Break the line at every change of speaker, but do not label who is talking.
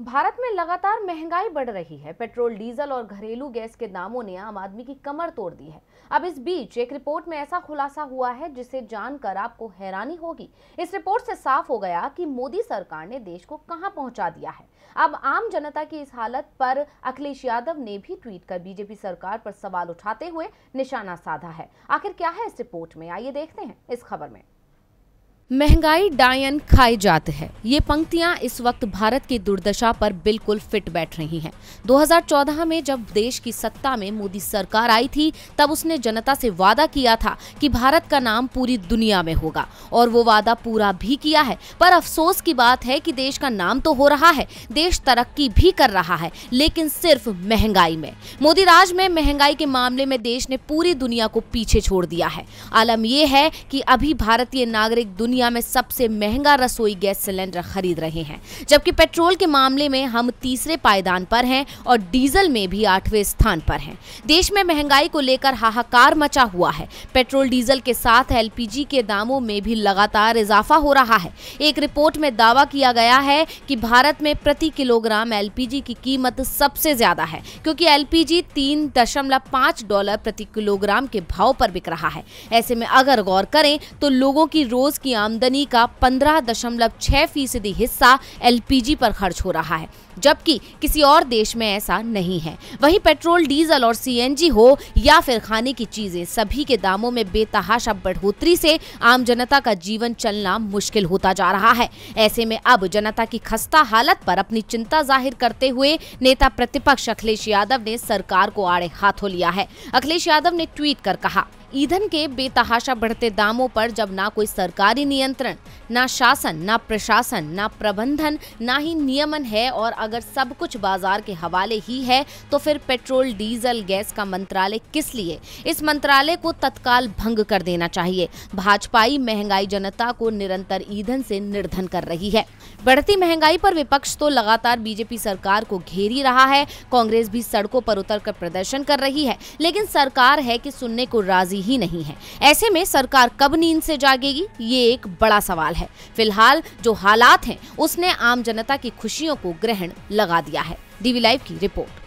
भारत में लगातार महंगाई बढ़ रही है पेट्रोल डीजल और घरेलू गैस के दामों ने आम आदमी की कमर तोड़ दी है अब इस बीच एक रिपोर्ट में ऐसा खुलासा हुआ है जिसे जानकर आपको हैरानी होगी इस रिपोर्ट से साफ हो गया कि मोदी सरकार ने देश को कहां पहुंचा दिया है अब आम जनता की इस हालत पर अखिलेश यादव ने भी ट्वीट कर बीजेपी सरकार पर सवाल उठाते हुए निशाना साधा है आखिर क्या है इस रिपोर्ट में आइए देखते हैं इस खबर में महंगाई डायन खाई जाते है ये पंक्तियां इस वक्त भारत की दुर्दशा पर बिल्कुल फिट बैठ रही हैं 2014 में जब देश की सत्ता में मोदी सरकार आई थी तब उसने जनता से वादा किया था कि भारत का नाम पूरी दुनिया में होगा और वो वादा पूरा भी किया है पर अफसोस की बात है कि देश का नाम तो हो रहा है देश तरक्की भी कर रहा है लेकिन सिर्फ महंगाई में मोदी राज में महंगाई के मामले में देश ने पूरी दुनिया को पीछे छोड़ दिया है आलम यह है कि अभी भारतीय नागरिक दुनिया दुनिया में सबसे महंगा रसोई गैस सिलेंडर खरीद रहे हैं जबकि पेट्रोल के मामले में हम तीसरे पायदान पर हैं और डीजल में भी आठवें स्थान पर हैं देश में महंगाई को लेकर हाहाकार मचा हुआ है पेट्रोल डीजल के साथ एलपीजी के दामों में भी लगातार इजाफा हो रहा है एक रिपोर्ट में दावा किया गया है कि भारत में प्रति किलोग्राम एलपीजी की कीमत सबसे ज्यादा है क्योंकि एलपीजी तीन दशमलव डॉलर प्रति किलोग्राम के भाव पर बिक रहा है ऐसे में अगर गौर करें तो लोगों की रोज की आमदनी का 15.6 दशमलव फीसदी हिस्सा एलपीजी पर खर्च हो रहा है जबकि किसी और देश में ऐसा नहीं है वहीं पेट्रोल डीजल और सीएनजी हो या फिर खाने की चीजें सभी के दामों में बेतहाशा बढ़ोतरी से आम जनता का जीवन चलना मुश्किल होता जा रहा है ऐसे में अब जनता की खस्ता हालत पर अपनी चिंता जाहिर करते हुए नेता प्रतिपक्ष अखिलेश यादव ने सरकार को आड़े हाथों लिया है अखिलेश यादव ने ट्वीट कर कहा ईंधन के बेतहाशा बढ़ते दामों पर जब ना कोई सरकारी नियंत्रण ना शासन ना प्रशासन ना प्रबंधन ना ही नियमन है और अगर सब कुछ बाजार के हवाले ही है तो फिर पेट्रोल डीजल गैस का मंत्रालय किस लिए इस मंत्रालय को तत्काल भंग कर देना चाहिए भाजपाई महंगाई जनता को निरंतर ईंधन से निर्धन कर रही है बढ़ती महंगाई पर विपक्ष तो लगातार बीजेपी सरकार को घेर ही रहा है कांग्रेस भी सड़कों पर उतर कर प्रदर्शन कर रही है लेकिन सरकार है की सुनने को राजी ही नहीं है ऐसे में सरकार कब नींद से जागेगी ये एक बड़ा सवाल है फिलहाल जो हालात हैं उसने आम जनता की खुशियों को ग्रहण लगा दिया है डीवी लाइव की रिपोर्ट